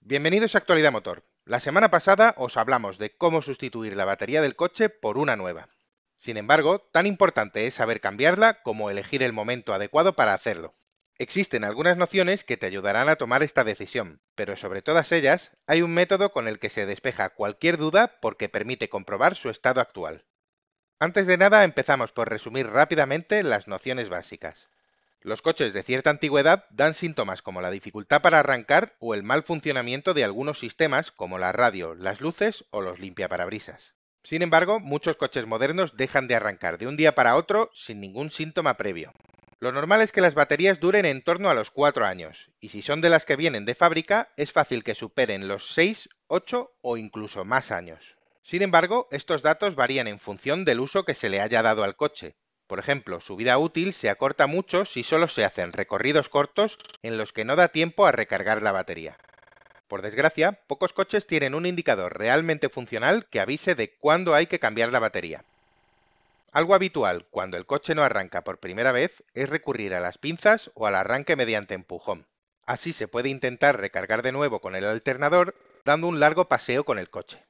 Bienvenidos a Actualidad Motor. La semana pasada os hablamos de cómo sustituir la batería del coche por una nueva. Sin embargo, tan importante es saber cambiarla como elegir el momento adecuado para hacerlo. Existen algunas nociones que te ayudarán a tomar esta decisión, pero sobre todas ellas hay un método con el que se despeja cualquier duda porque permite comprobar su estado actual. Antes de nada, empezamos por resumir rápidamente las nociones básicas. Los coches de cierta antigüedad dan síntomas como la dificultad para arrancar o el mal funcionamiento de algunos sistemas como la radio, las luces o los limpiaparabrisas. Sin embargo, muchos coches modernos dejan de arrancar de un día para otro sin ningún síntoma previo. Lo normal es que las baterías duren en torno a los 4 años, y si son de las que vienen de fábrica, es fácil que superen los 6, 8 o incluso más años. Sin embargo, estos datos varían en función del uso que se le haya dado al coche. Por ejemplo, su vida útil se acorta mucho si solo se hacen recorridos cortos en los que no da tiempo a recargar la batería. Por desgracia, pocos coches tienen un indicador realmente funcional que avise de cuándo hay que cambiar la batería. Algo habitual cuando el coche no arranca por primera vez es recurrir a las pinzas o al arranque mediante empujón. Así se puede intentar recargar de nuevo con el alternador dando un largo paseo con el coche.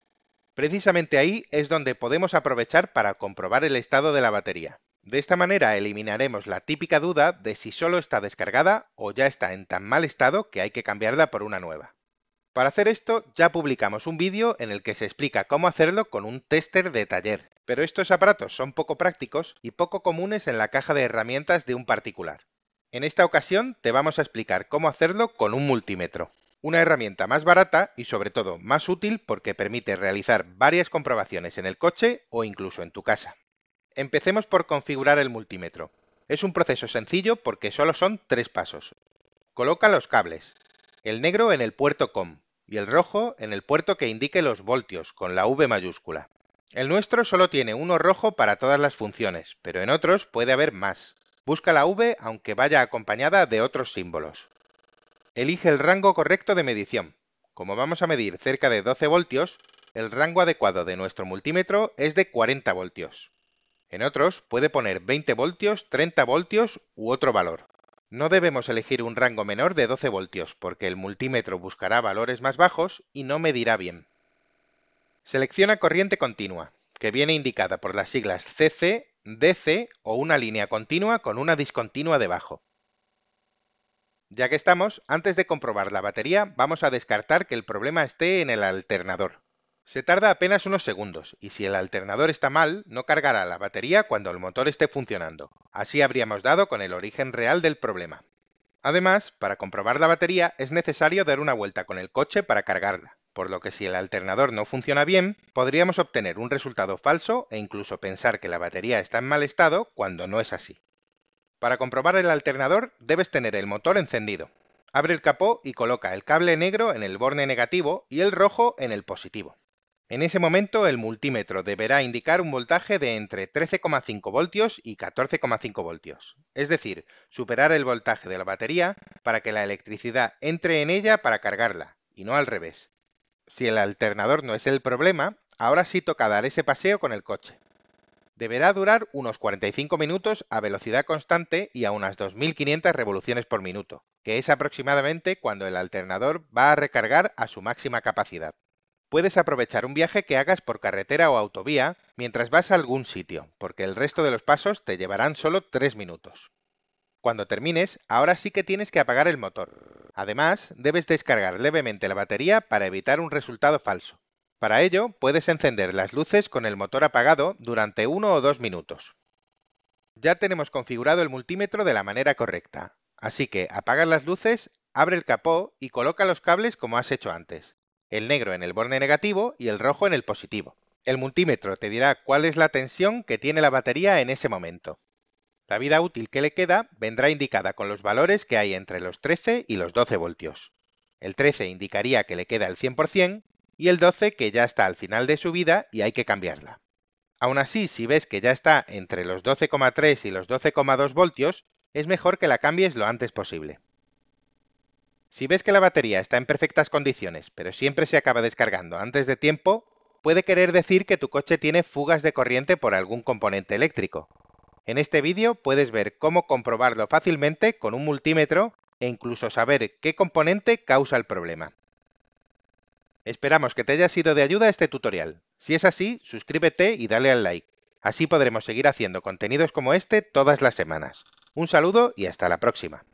Precisamente ahí es donde podemos aprovechar para comprobar el estado de la batería. De esta manera eliminaremos la típica duda de si solo está descargada o ya está en tan mal estado que hay que cambiarla por una nueva. Para hacer esto ya publicamos un vídeo en el que se explica cómo hacerlo con un tester de taller, pero estos aparatos son poco prácticos y poco comunes en la caja de herramientas de un particular. En esta ocasión te vamos a explicar cómo hacerlo con un multímetro. Una herramienta más barata y sobre todo más útil porque permite realizar varias comprobaciones en el coche o incluso en tu casa. Empecemos por configurar el multímetro. Es un proceso sencillo porque solo son tres pasos. Coloca los cables, el negro en el puerto COM y el rojo en el puerto que indique los voltios con la V mayúscula. El nuestro solo tiene uno rojo para todas las funciones, pero en otros puede haber más. Busca la V aunque vaya acompañada de otros símbolos. Elige el rango correcto de medición. Como vamos a medir cerca de 12 voltios, el rango adecuado de nuestro multímetro es de 40 voltios. En otros puede poner 20 voltios, 30 voltios u otro valor. No debemos elegir un rango menor de 12 voltios porque el multímetro buscará valores más bajos y no medirá bien. Selecciona corriente continua, que viene indicada por las siglas CC, DC o una línea continua con una discontinua debajo. Ya que estamos, antes de comprobar la batería, vamos a descartar que el problema esté en el alternador. Se tarda apenas unos segundos, y si el alternador está mal, no cargará la batería cuando el motor esté funcionando. Así habríamos dado con el origen real del problema. Además, para comprobar la batería es necesario dar una vuelta con el coche para cargarla, por lo que si el alternador no funciona bien, podríamos obtener un resultado falso e incluso pensar que la batería está en mal estado cuando no es así. Para comprobar el alternador debes tener el motor encendido. Abre el capó y coloca el cable negro en el borne negativo y el rojo en el positivo. En ese momento el multímetro deberá indicar un voltaje de entre 13,5 voltios y 14,5 voltios, es decir, superar el voltaje de la batería para que la electricidad entre en ella para cargarla, y no al revés. Si el alternador no es el problema, ahora sí toca dar ese paseo con el coche. Deberá durar unos 45 minutos a velocidad constante y a unas 2.500 revoluciones por minuto, que es aproximadamente cuando el alternador va a recargar a su máxima capacidad. Puedes aprovechar un viaje que hagas por carretera o autovía mientras vas a algún sitio, porque el resto de los pasos te llevarán solo 3 minutos. Cuando termines, ahora sí que tienes que apagar el motor. Además, debes descargar levemente la batería para evitar un resultado falso. Para ello, puedes encender las luces con el motor apagado durante uno o dos minutos. Ya tenemos configurado el multímetro de la manera correcta, así que apaga las luces, abre el capó y coloca los cables como has hecho antes, el negro en el borne negativo y el rojo en el positivo. El multímetro te dirá cuál es la tensión que tiene la batería en ese momento. La vida útil que le queda vendrá indicada con los valores que hay entre los 13 y los 12 voltios. El 13 indicaría que le queda el 100% y el 12 que ya está al final de su vida y hay que cambiarla. Aún así, si ves que ya está entre los 12,3 y los 12,2 voltios, es mejor que la cambies lo antes posible. Si ves que la batería está en perfectas condiciones, pero siempre se acaba descargando antes de tiempo, puede querer decir que tu coche tiene fugas de corriente por algún componente eléctrico. En este vídeo puedes ver cómo comprobarlo fácilmente con un multímetro e incluso saber qué componente causa el problema. Esperamos que te haya sido de ayuda este tutorial. Si es así, suscríbete y dale al like. Así podremos seguir haciendo contenidos como este todas las semanas. Un saludo y hasta la próxima.